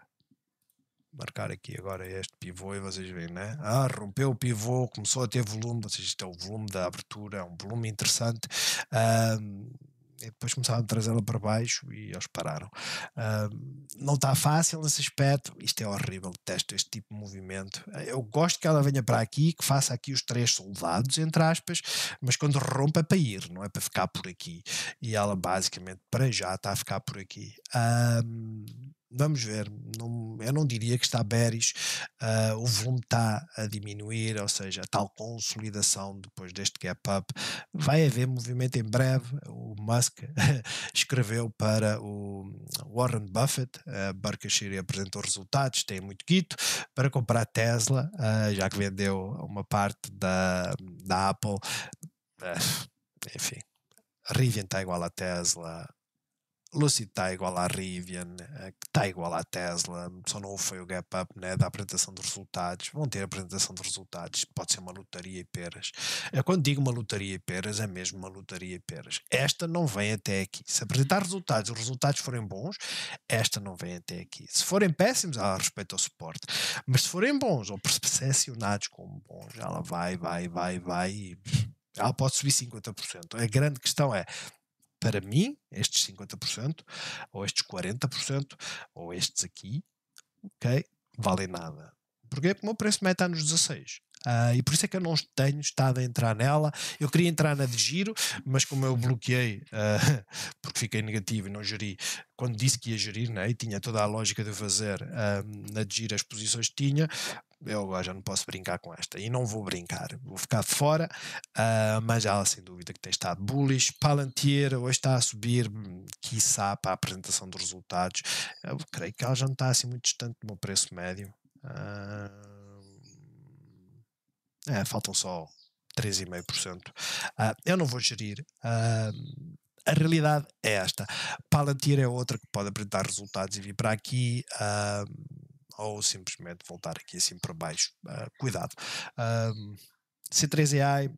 marcar aqui agora este pivô e vocês veem, né? Ah, rompeu o pivô, começou a ter volume, vocês estão é, o volume da abertura, é um volume interessante e depois começaram a trazê-la para baixo e eles pararam. Uh, não está fácil nesse aspecto, isto é horrível, detesto este tipo de movimento. Eu gosto que ela venha para aqui, que faça aqui os três soldados, entre aspas, mas quando rompe é para ir, não é para ficar por aqui. E ela basicamente para já está a ficar por aqui. Uh, Vamos ver, não, eu não diria que está bearish, uh, o volume está a diminuir, ou seja, a tal consolidação depois deste gap up. Vai haver movimento em breve. O Musk escreveu para o Warren Buffett, a uh, Berkshire apresentou resultados, tem muito guito, para comprar Tesla, uh, já que vendeu uma parte da, da Apple. Ah, enfim, Rivian está igual a Tesla, Lucy está igual à Rivian, está eh, igual à Tesla, só não foi o gap up né, da apresentação de resultados. Vão ter apresentação de resultados, pode ser uma lotaria e peras. Eh, quando digo uma lotaria e peras, é mesmo uma lotaria e peras. Esta não vem até aqui. Se apresentar resultados e os resultados forem bons, esta não vem até aqui. Se forem péssimos, ela ah, respeita o suporte. Mas se forem bons ou percepcionados como bons, ela vai, vai, vai, vai e ela pode subir 50%. A grande questão é para mim, estes 50%, ou estes 40%, ou estes aqui, ok, valem nada. Porquê? Porque o meu preço meta está nos 16. Uh, e por isso é que eu não tenho estado a entrar nela. Eu queria entrar na de giro, mas como eu bloqueei, uh, porque fiquei negativo e não geri, quando disse que ia gerir, né, e tinha toda a lógica de fazer uh, na de giro as posições que tinha, eu agora já não posso brincar com esta e não vou brincar, vou ficar de fora. Uh, mas ela, sem dúvida, que tem estado bullish. Palantir hoje está a subir, quiçá, para a apresentação dos resultados. Eu creio que ela já não está assim muito distante do meu preço médio. Uh, Uh, faltam só 3,5%. Uh, ah, eu não vou gerir. Uh, a realidade é esta. Palantir é outra que pode apresentar resultados e vir para aqui. Uh, ou simplesmente voltar aqui assim para baixo. cuidado. C3AI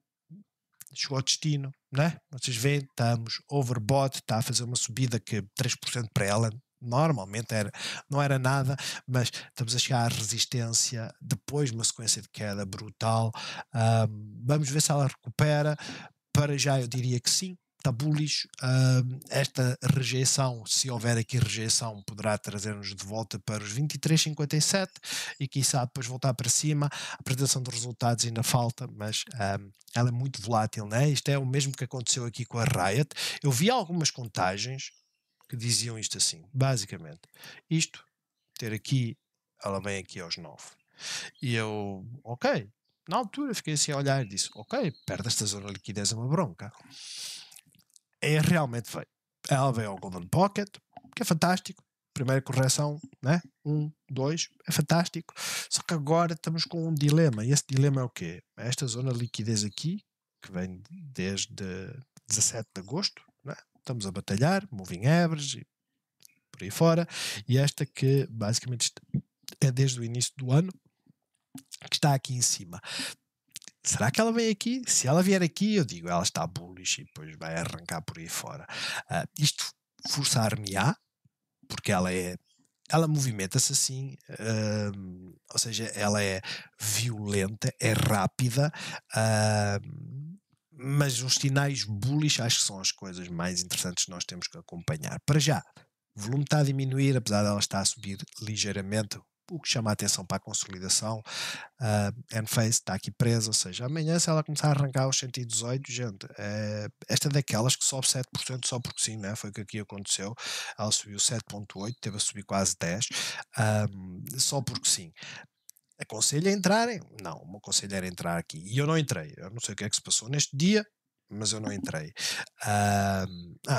chegou ao destino, né? Vocês veem, estamos overbought, está a fazer uma subida que 3% para ela normalmente era, não era nada, mas estamos a chegar à resistência, depois uma sequência de queda brutal. vamos ver se ela recupera. Para já eu diria que sim, está bullish. esta rejeição, se houver aqui rejeição, poderá trazer-nos de volta para os 23,57 e quiçá depois voltar para cima. A apresentação dos resultados ainda falta, mas ela é muito volátil, né? Isto é o mesmo que aconteceu aqui com a Riot. Eu vi algumas contagens, que diziam isto assim, basicamente. Isto, ter aqui, ela vem aqui aos 9. E eu, ok, na altura fiquei assim a olhar e disse, ok, perde esta zona de liquidez é uma bronca. é realmente veio. Ela veio ao Golden Pocket, que é fantástico, primeira correção, né? Um, dois, é fantástico. Só que agora estamos com um dilema. E esse dilema é o quê? Esta zona de liquidez aqui, que vem desde 17 de agosto, estamos a batalhar, moving average e por aí fora, e esta que basicamente é desde o início do ano que está aqui em cima. Será que ela vem aqui? Se ela vier aqui, eu digo, ela está bullish e depois vai arrancar por aí fora. Uh, isto forçar-me-á, porque ela é ela movimenta-se assim, uh, ou seja, ela é violenta, é rápida, uh, mas os sinais bullish acho que são as coisas mais interessantes que nós temos que acompanhar. Para já, o volume está a diminuir, apesar dela de estar a subir ligeiramente, o que chama a atenção para a consolidação. Uh, Enphase está aqui presa, ou seja, amanhã se ela começar a arrancar os 118, gente, é, esta é daquelas que sobe 7% só porque sim, né? foi o que aqui aconteceu. Ela subiu 7,8, teve a subir quase 10, um, ah, só porque sim aconselho é a é entrarem. Não, o meu conselho era entrar aqui. E eu não entrei. Eu não sei o que é que se passou neste dia, mas eu não entrei. ah,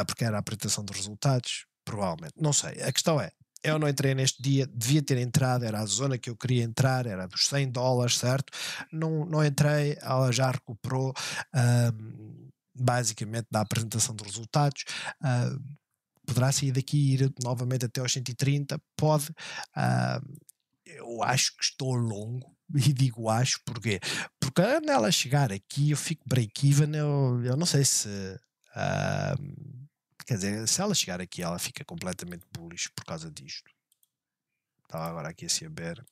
porque era a apresentação dos resultados? Provavelmente. Não sei. A questão é, eu não entrei neste dia, devia ter entrado, era a zona que eu queria entrar, era dos 100 dólares, certo? Não, não entrei, ela já recuperou um, basicamente da apresentação dos resultados. Ah, poderá sair daqui e ir novamente até aos 130, pode eu acho que estou longo e digo acho porque porque quando ela chegar aqui eu fico break-even eu, eu não sei se uh, quer dizer, se ela chegar aqui ela fica completamente bullish por causa disto estava agora aqui a saber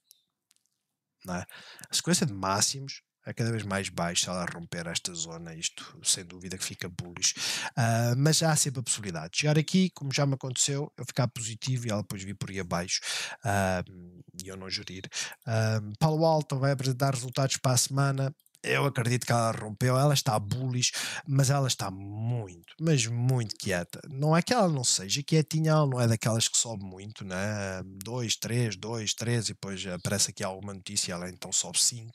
não é? a sequência de máximos é cada vez mais baixa ela romper esta zona, isto sem dúvida que fica bullish, uh, mas há sempre a possibilidade. Chegar aqui, como já me aconteceu, eu ficar positivo e ela depois vir por aí abaixo uh, e eu não gerir. Uh, ah, Paulo Alto vai apresentar resultados para a semana, eu acredito que ela rompeu, ela está bullish, mas ela está muito, mas muito quieta. Não é que ela não seja quietinha, ela não é daquelas que sobe muito, né? 2, 3, 2, 3, e depois aparece aqui alguma notícia, ela então sobe 5.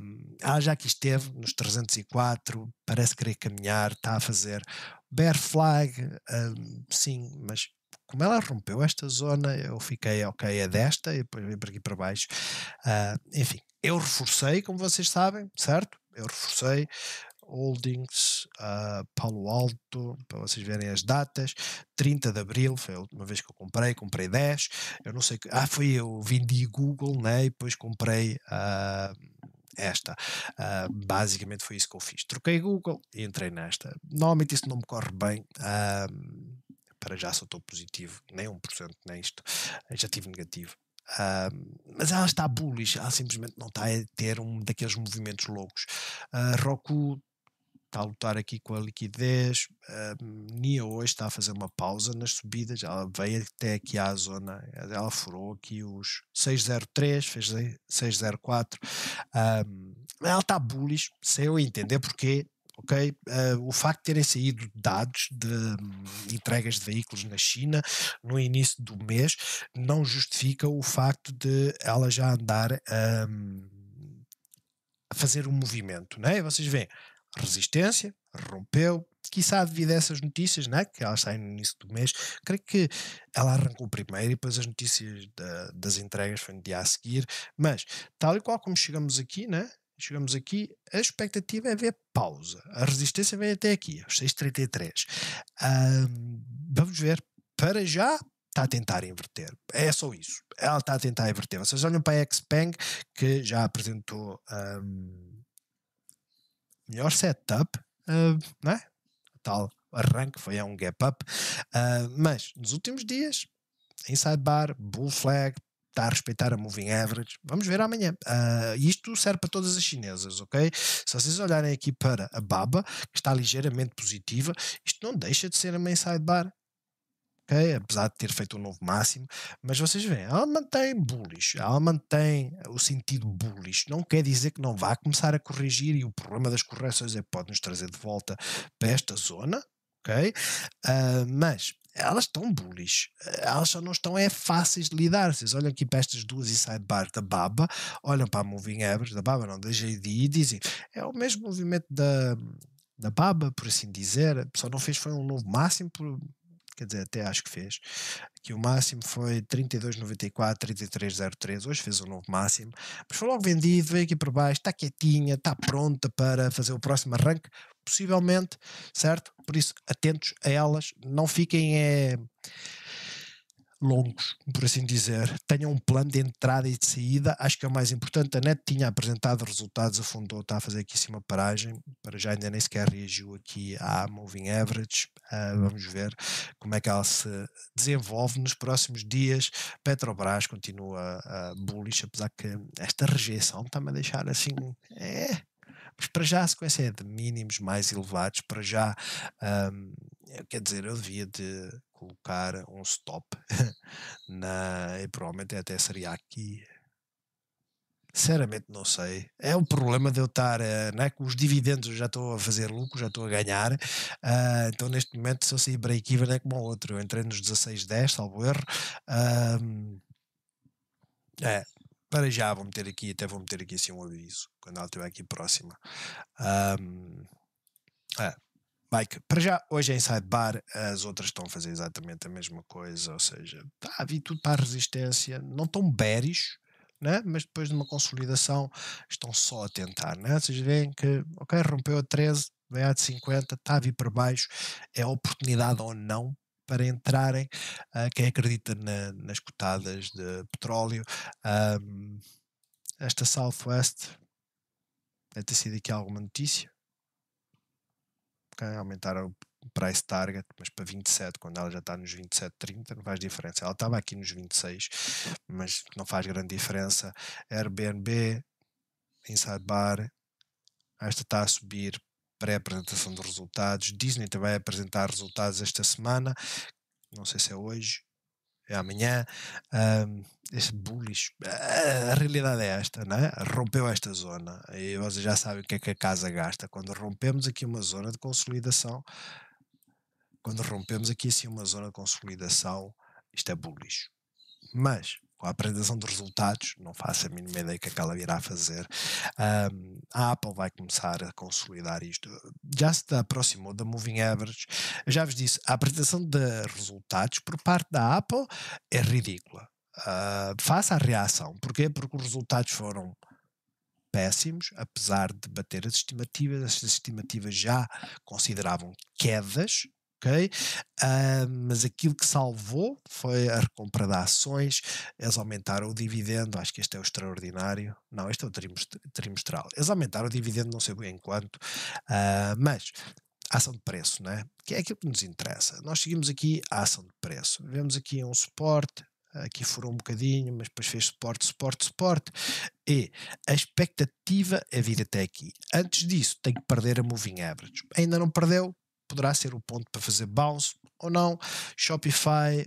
Um, ela já que esteve nos 304, parece querer caminhar, está a fazer bear flag, sim, mas como ela rompeu esta zona, eu fiquei ok, é desta, e depois vim para aqui para baixo. Uh, enfim, eu reforcei, como vocês sabem, certo? Eu reforcei Holdings, uh, Palo Alto, para vocês verem as datas. 30 de abril foi a última vez que eu comprei, comprei 10. Eu não sei. Ah, foi eu vendi Google, né? E depois comprei. Uh, esta. Uh, basicamente foi isso que eu fiz. Troquei Google e entrei nesta. Normalmente isso não me corre bem. Uh, para já só estou positivo, nem 1% nem isto já tive negativo. Ah, mas ela está bullish, ela simplesmente não está a ter um daqueles movimentos loucos. Uh, Roku está a lutar aqui com a liquidez. Uh, Nia hoje está a fazer uma pausa nas subidas. Ela veio até aqui à zona, ela furou aqui os 603, fez 604. Uh, ah, ela está bullish, sem eu entender porquê ok? Uh, o facto de terem saído dados de, de hum, entregas de veículos na China no início do mês não justifica o facto de ela já andar um, a fazer um movimento, é? Vocês veem, resistência, rompeu, quiçá devido a essas notícias, é? que elas saem no início do mês, creio que ela arrancou primeiro e depois as notícias da, das entregas foi no dia a seguir, mas tal e qual como chegamos aqui, é? chegamos aqui, a expectativa é ver pausa. A resistência vem até aqui, aos 6,33. Um, vamos ver. Para já, está a tentar inverter. É só isso. Ela está a tentar inverter. Vocês olham para a Xpeng, que já apresentou um, melhor setup, um, não é? Tal arranque, foi um gap up. mas nos últimos dias, Inside Bar, Bull Flag, está a respeitar a moving average. Vamos ver amanhã. Uh, isto serve para todas as chinesas, ok? Se vocês olharem aqui para a BABA, que está ligeiramente positiva, isto não deixa de ser a main sidebar. Okay? Apesar de ter feito um novo máximo, mas vocês veem, ela mantém bullish, ela mantém o sentido bullish, não quer dizer que não vá começar a corrigir e o problema das correções é que pode nos trazer de volta para esta zona, ok? Uh, mas elas estão bullies. Elas só não estão é fáceis de lidar. Vocês olham aqui para estas duas e sidebar da Baba, olham para a Moving Average da Baba, não da JD, e dizem é o mesmo movimento da, da Baba, por assim dizer. Só não fez foi um novo máximo por, quer dizer, até acho que fez. Aqui o máximo foi 32,94, 33,03. Hoje fez um novo máximo, mas foi logo vendido, veio aqui para baixo, está quietinha, está pronta para fazer o próximo arranque, possivelmente, certo? Por isso, atentos a elas, não fiquem. É longos, por assim dizer, tenham um plano de entrada e de saída, acho que é o mais importante. A NET tinha apresentado resultados, afundou, está a fazer aqui sim uma paragem, para já ainda nem sequer reagiu aqui à Moving Average. Uh, vamos ver como é que ela se desenvolve nos próximos dias. Petrobras continua uh, bullish, apesar que esta rejeição está-me a deixar assim. É, mas para já a sequência é de mínimos mais elevados, para já, hum, eh, quer dizer, eu devia de colocar um stop na, e provavelmente é até seria aqui. Sinceramente, não sei. É o problema de eu estar uh, né, com os dividendos, já estou a fazer lucro, já estou a ganhar. Uh, então, neste momento, se eu sair break-even, é como o outro. Eu entrei nos 16,10, salvo erro. Uh, é, para já, vou meter aqui, até vou meter aqui assim um aviso, quando ela estiver aqui próxima. Um, é, Mike, para já, hoje é Inside Bar, as outras estão a fazer exatamente a mesma coisa, ou seja, tá, vi tudo para a resistência, não tão bearish, né? mas depois de uma consolidação estão só a tentar, né? vocês veem que, ok, rompeu a 13, veio a de 50, está a vir para baixo, é oportunidade ou não para entrarem, uh, quem acredita na, nas cotadas de petróleo. Um, esta Southwest deve ter sido aqui alguma notícia. Okay, aumentaram o price target, mas para 27, quando ela já está nos 27, 30, não faz diferença. Ela estava aqui nos 26, mas não faz grande diferença. Airbnb, Inside Bar, esta está a subir pré-apresentação de resultados. Disney também vai apresentar resultados esta semana, não sei se é hoje, é amanhã. Um, esse bullish, a realidade é esta, não é? Rompeu esta zona e vocês já sabem o que é que a casa gasta. Quando rompemos aqui uma zona de consolidação, quando rompemos aqui assim uma zona de consolidação, isto é bullish. Mas com a apresentação de resultados, não faço a mínima ideia que aquela é que ela virá fazer. Um, a Apple vai começar a consolidar isto. Já se aproximou da Moving Average. já vos disse, a apresentação de resultados por parte da Apple é ridícula. Uh, faça a reação. Porquê? Porque os resultados foram péssimos, apesar de bater as estimativas, as estimativas já consideravam quedas ok? Uh, mas aquilo que salvou foi a recompra de ações, eles aumentaram o dividendo, acho que este é o extraordinário, não, este é o trimestral. Eles aumentaram o dividendo, não sei bem quanto, uh, mas ação de preço, né? que é aquilo que nos interessa. Nós seguimos aqui a ação de preço, vemos aqui um suporte, aqui furou um bocadinho, mas depois fez suporte, suporte, suporte. E a expectativa é vir até aqui. Antes disso, tem que perder a moving average. Ainda não perdeu, poderá ser o ponto para fazer bounce ou não. Shopify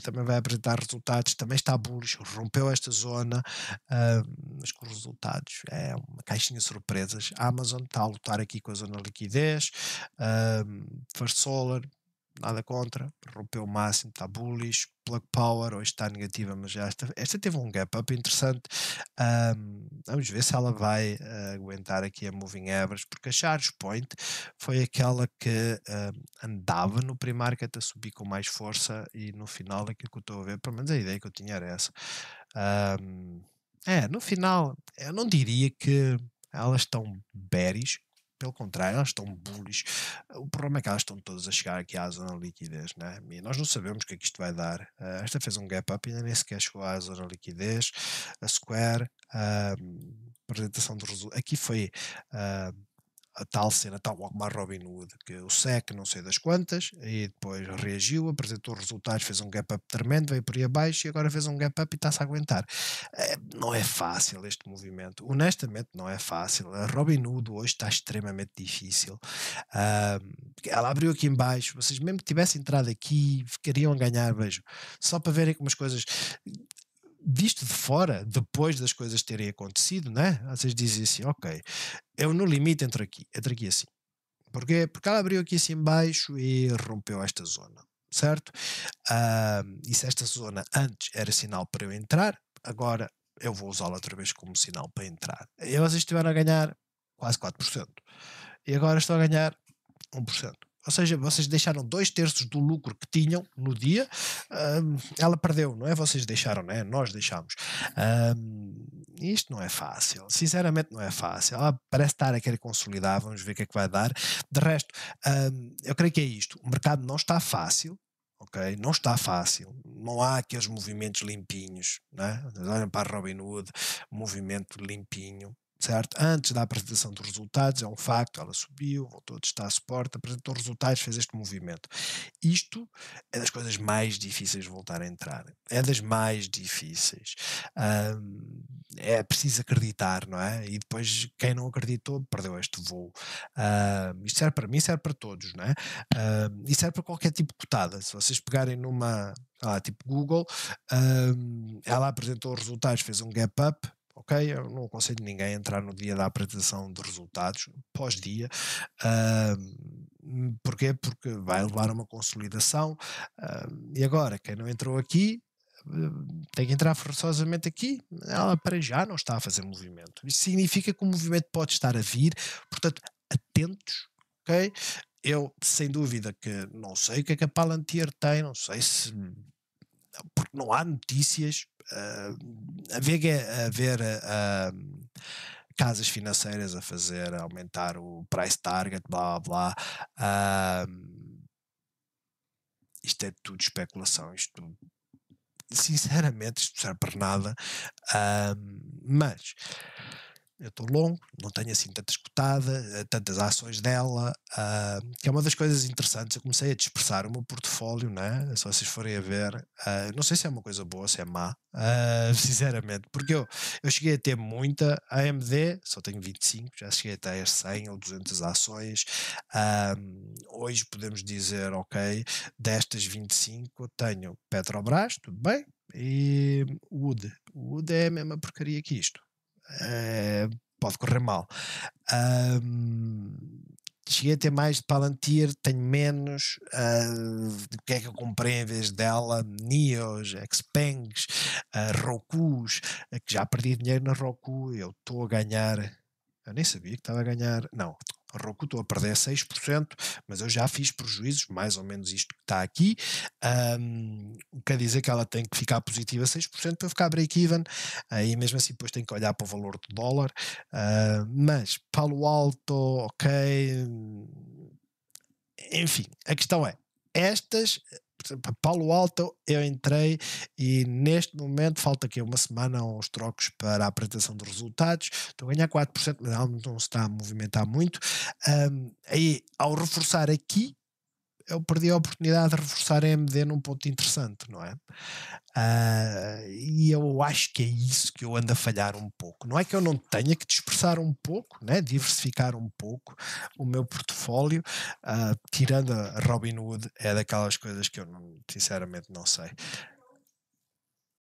também vai apresentar resultados, também está bullish, rompeu esta zona, uh, mas com resultados é uma caixinha de surpresas. A Amazon está a lutar aqui com a zona de liquidez, uh, First Solar nada contra, rompeu o máximo, está bullish, plug power, hoje está negativa, mas já esta, esta teve um gap up interessante. Um, vamos ver se ela vai uh, aguentar aqui a moving average, porque a Charge Point foi aquela que andava no pre-market a subir com mais força e no final aquilo é que eu estou a ver, pelo menos a ideia que eu tinha era essa. Um, é, no final, eu não diria que elas estão bearish, pelo contrário, elas estão bullish. O problema é que elas estão todas a chegar aqui à zona liquidez, né? E nós não sabemos o que é que isto vai dar. Uh, esta fez um gap up, ainda nem sequer chegou à zona liquidez. A Square, uh, apresentação de resultados. Aqui foi. Uh, a tal cena, tal como a Robin Hood, que o SEC não sei das quantas, e depois reagiu, apresentou resultados, fez um gap-up tremendo, veio por aí abaixo e agora fez um gap-up e está-se a aguentar. É, não é fácil este movimento, honestamente não é fácil. A Robin Hood hoje está extremamente difícil. Uh, ela abriu aqui embaixo vocês mesmo que tivessem entrado aqui, ficariam a ganhar, vejo. Só para verem como as coisas visto de fora, depois das coisas terem acontecido, né? Vocês dizem assim, ok, eu no limite entro aqui, entro aqui assim. Porquê? Porque ela abriu aqui assim embaixo e rompeu esta zona, certo? Uh, e se esta zona antes era sinal para eu entrar, agora eu vou usá-la outra vez como sinal para entrar. E vocês estiveram a ganhar quase 4%. E agora estão a ganhar 1%. Ou seja, vocês deixaram dois terços do lucro que tinham no dia, um, ela perdeu, não é? Vocês deixaram, não é? Nós deixámos. Um, isto não é fácil, sinceramente não é fácil. Ela ah, parece estar a querer consolidar, vamos ver o que é que vai dar. De resto, um, eu creio que é isto. O mercado não está fácil, ok? Não está fácil, não há aqueles movimentos limpinhos, né? Olhem para a Robin Hood, movimento limpinho, certo? Antes da apresentação dos resultados, é um facto, ela subiu, voltou a testar suporte, apresentou resultados, fez este movimento. Isto é das coisas mais difíceis de voltar a entrar. É das mais difíceis. Um, é preciso acreditar, não é? E depois, quem não acreditou, perdeu este voo. Um, isto serve para mim, serve para todos, não é? Um, e serve para qualquer tipo de cotada. Se vocês pegarem numa, ah, tipo Google, um, ela apresentou resultados, fez um gap up, ok? Eu não aconselho ninguém a entrar no dia da apresentação de resultados, pós-dia. Uh, porquê? Porque vai levar a uma consolidação. Uh, e agora, quem não entrou aqui, eh, tem que entrar forçosamente aqui, ela para já não está a fazer movimento. Isso significa que o movimento pode estar a vir, portanto, atentos, ok? Eu, sem dúvida, que não sei o que é que a Palantir tem, não sei se. Porque não há notícias uh, haver, haver uh, casas financeiras a fazer aumentar o price target, blá blá blá. Uh, isto é tudo especulação, isto sinceramente isto não serve para nada, ah, mas eu estou longo, não tenho assim tanta escutada, eh, tantas ações dela, uh, que é uma das coisas interessantes. Eu comecei a dispersar o meu portfólio, né? se vocês forem a ver. Uh, não sei se é uma coisa boa, se é má, uh, sinceramente, porque eu, eu cheguei a ter muita AMD, só tenho 25, já cheguei a ter 100 ou 200 ações. hoje podemos dizer, ok, destas 25 tenho Petrobras, tudo bem, e Wood. Wood é a mesma porcaria que isto. Eh, pode correr mal. Um, cheguei a ter mais de Palantir, tenho menos. Uh, o que é que eu comprei em vez dela? Nios, Xpengs, uh, ah, Rokus, uh, eh, que já perdi dinheiro na Roku. Eu estou a ganhar. Eu nem sabia que estava a ganhar. Não, a Roku estou a perder 6%, mas eu já fiz prejuízos, mais ou menos isto que está aqui. Um, quer dizer que ela tem que ficar positiva 6% para ficar break-even, e mesmo assim depois tem que olhar para o valor do dólar. Uh, mas Palo Alto, ok. Enfim, a questão é: estas para Paulo Alto eu entrei e neste momento falta aqui uma semana aos trocos para a apresentação dos resultados estou a ganhar 4% mas não, não se está a movimentar muito um, aí ao reforçar aqui eu perdi a oportunidade de reforçar a MD num ponto interessante, não é? Uh, e eu acho que é isso que eu ando a falhar um pouco. Não é que eu não tenha que dispersar um pouco, né? diversificar um pouco o meu portfólio, uh, tirando a Robinhood, é daquelas coisas que eu não, sinceramente não sei.